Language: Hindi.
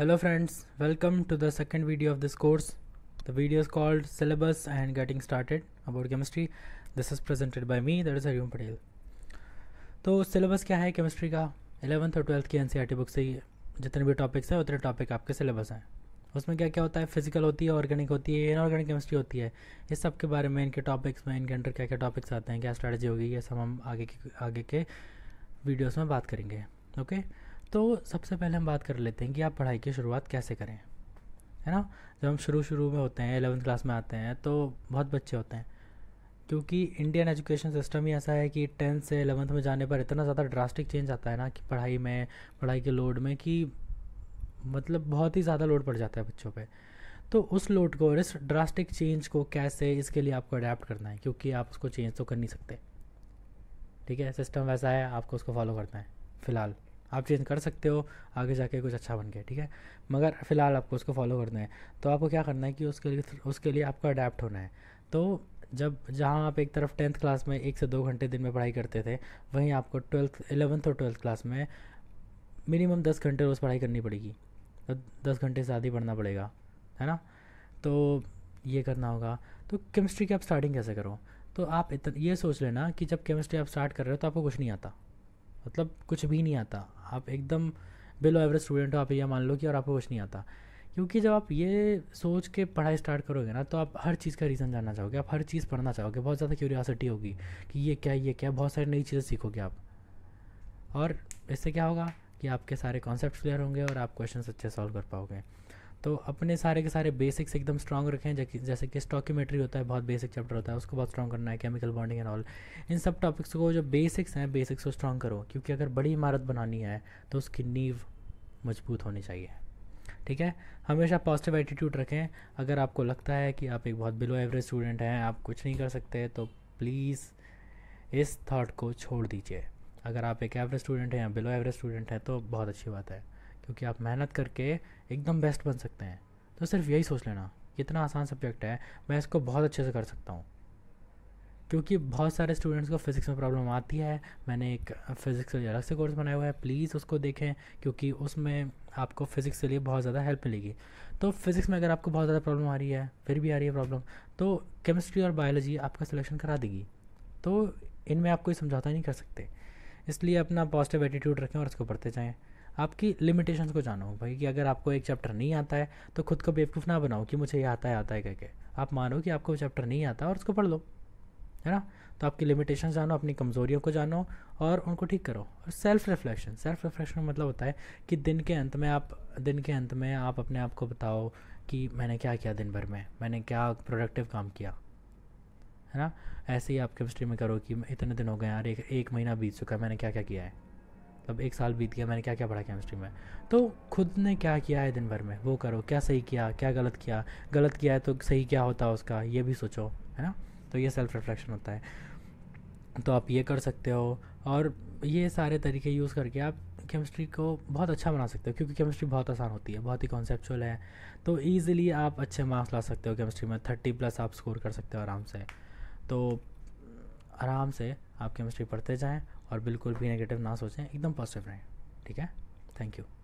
Hello friends, welcome to the second video of this course. The video is called Syllabus and Getting Started about Chemistry. This is presented by me, that is Harium Patel. तो सिलेबस क्या है केमिस्ट्री का एलेवंथ और ट्वेल्थ की एन बुक e से ही जितने भी टॉपिक्स हैं उतने टॉपिक आपके सिलेबस हैं उसमें क्या क्या होता है फिजिकल होती है ऑर्गेनिक होती है इनऑर्गेनिक केमिस्ट्री होती है इस सब के बारे में इनके टॉपिक्स में इनके अंडर क्या क्या टॉपिक्स आते हैं क्या स्ट्रैटेजी होगी ये सब हम आगे के आगे के वीडियोज़ में बात करेंगे ओके okay? तो सबसे पहले हम बात कर लेते हैं कि आप पढ़ाई की शुरुआत कैसे करें है ना जब हम शुरू शुरू में होते हैं एलेवंथ क्लास में आते हैं तो बहुत बच्चे होते हैं क्योंकि इंडियन एजुकेशन सिस्टम ही ऐसा है कि टेंथ से एलेवंथ में जाने पर इतना ज़्यादा ड्रास्टिक चेंज आता है ना कि पढ़ाई में पढ़ाई के लोड में कि मतलब बहुत ही ज़्यादा लोड पड़ जाता है बच्चों पर तो उस लोड को और इस ड्रास्टिक चेंज को कैसे इसके लिए आपको अडेप्ट करना है क्योंकि आप उसको चेंज तो कर नहीं सकते ठीक है सिस्टम वैसा है आपको उसको फॉलो करना है फ़िलहाल आप चेंज कर सकते हो आगे जाके कुछ अच्छा बन के ठीक है मगर फ़िलहाल आपको उसको फॉलो करना है तो आपको क्या करना है कि उसके लिए उसके लिए आपको अडेप्ट होना है तो जब जहाँ आप एक तरफ टेंथ क्लास में एक से दो घंटे दिन में पढ़ाई करते थे वहीं आपको ट्वेल्थ एलेवंथ और ट्वेल्थ क्लास में मिनिमम दस घंटे रोज़ पढ़ाई करनी पड़ेगी तो दस घंटे से आधी पढ़ना पड़ेगा है ना तो ये करना होगा तो केमिस्ट्री की आप स्टार्टिंग कैसे करो तो आप इतना ये सोच लेना कि जब केमिस्ट्री आप स्टार्ट कर रहे हो तो आपको कुछ नहीं आता मतलब कुछ भी नहीं आता आप एकदम बिलो एवरेज स्टूडेंट हो आप यह मान लो कि और आपको कुछ नहीं आता क्योंकि जब आप ये सोच के पढ़ाई स्टार्ट करोगे ना तो आप हर चीज़ का रीज़न जानना चाहोगे आप हर चीज़ पढ़ना चाहोगे बहुत ज़्यादा क्यूरियासिटी होगी कि ये क्या ये क्या बहुत सारी नई चीज़ें सीखोगे आप और इससे क्या होगा कि आपके सारे कॉन्सेप्ट क्लियर होंगे और आप क्वेश्चन अच्छे सॉल्व कर पाओगे तो अपने सारे के सारे बेसिक्स एकदम स्ट्रांग रखें जैसे कि स्टॉक्यूमेट्री होता है बहुत बेसिक चैप्टर होता है उसको बहुत स्ट्रॉन्ग करना है केमिकल बॉन्डिंग एंड ऑल इन सब टॉपिक्स को जो बेसिक्स हैं बेसिक्स को स्ट्रांग करो क्योंकि अगर बड़ी इमारत बनानी है तो उसकी नींव मजबूत होनी चाहिए ठीक है हमेशा पॉजिटिव एटीट्यूड रखें अगर आपको लगता है कि आप एक बहुत बिलो एवरेज स्टूडेंट हैं आप कुछ नहीं कर सकते तो प्लीज़ इस थाट को छोड़ दीजिए अगर आप एक एवरेज स्टूडेंट हैं या बिलो एवरेज स्टूडेंट हैं तो बहुत अच्छी बात है क्योंकि आप मेहनत करके एकदम बेस्ट बन सकते हैं तो सिर्फ यही सोच लेना इतना आसान सब्जेक्ट है मैं इसको बहुत अच्छे से कर सकता हूँ क्योंकि बहुत सारे स्टूडेंट्स को फिज़िक्स में प्रॉब्लम आती है मैंने एक फ़िज़िक्स के अलग से कोर्स बनाया हुआ है प्लीज़ उसको देखें क्योंकि उसमें आपको फ़िज़िक्स के लिए बहुत ज़्यादा हेल्प मिलेगी तो फिज़िक्स में अगर आपको बहुत ज़्यादा प्रॉब्लम आ रही है फिर भी आ रही है प्रॉब्लम तो केमिस्ट्री और बायोलॉजी आपका सिलेक्शन करा देगी तो इनमें आप कोई समझौता नहीं कर सकते इसलिए अपना पॉजिटिव एटीट्यूड रखें और इसको पढ़ते जाएँ आपकी लिमिटेशंस को जानो भाई कि अगर आपको एक चैप्टर नहीं आता है तो खुद को बेवकूफ़ ना बनाओ कि मुझे ये आता है आता है करके आप मानो कि आपको चैप्टर नहीं आता और उसको पढ़ लो है ना तो आपकी लिमिटेशन जानो अपनी कमज़ोरियों को जानो और उनको ठीक करो और सेल्फ रिफ्लेक्शन सेल्फ रिफ्लेक्शन मतलब होता है कि दिन के अंत में आप दिन के अंत में आप अपने आप को बताओ कि मैंने क्या किया दिन भर में मैंने क्या प्रोडक्टिव काम किया है ना ऐसे ही आप केमिस्ट्री में करो कि इतने दिन हो गए यार एक एक महीना बीत चुका है मैंने क्या क्या किया है अब एक साल बीत गया मैंने क्या क्या पढ़ा केमिस्ट्री में तो खुद ने क्या किया है दिन भर में वो करो क्या सही किया क्या गलत किया गलत किया है तो सही क्या होता है उसका ये भी सोचो है ना तो ये सेल्फ रिफ्लेक्शन होता है तो आप ये कर सकते हो और ये सारे तरीके यूज़ करके आप केमिस्ट्री को बहुत अच्छा बना सकते हो क्योंकि केमिस्ट्री बहुत आसान होती है बहुत ही कॉन्सेपचुअल है तो ईज़िली आप अच्छे मार्क्स ला सकते हो केमिस्ट्री में थर्टी प्लस आप स्कोर कर सकते हो आराम से तो आराम से आप केमिस्ट्री पढ़ते जाएँ और बिल्कुल भी नेगेटिव ना सोचें एकदम पॉजिटिव रहें ठीक है थैंक यू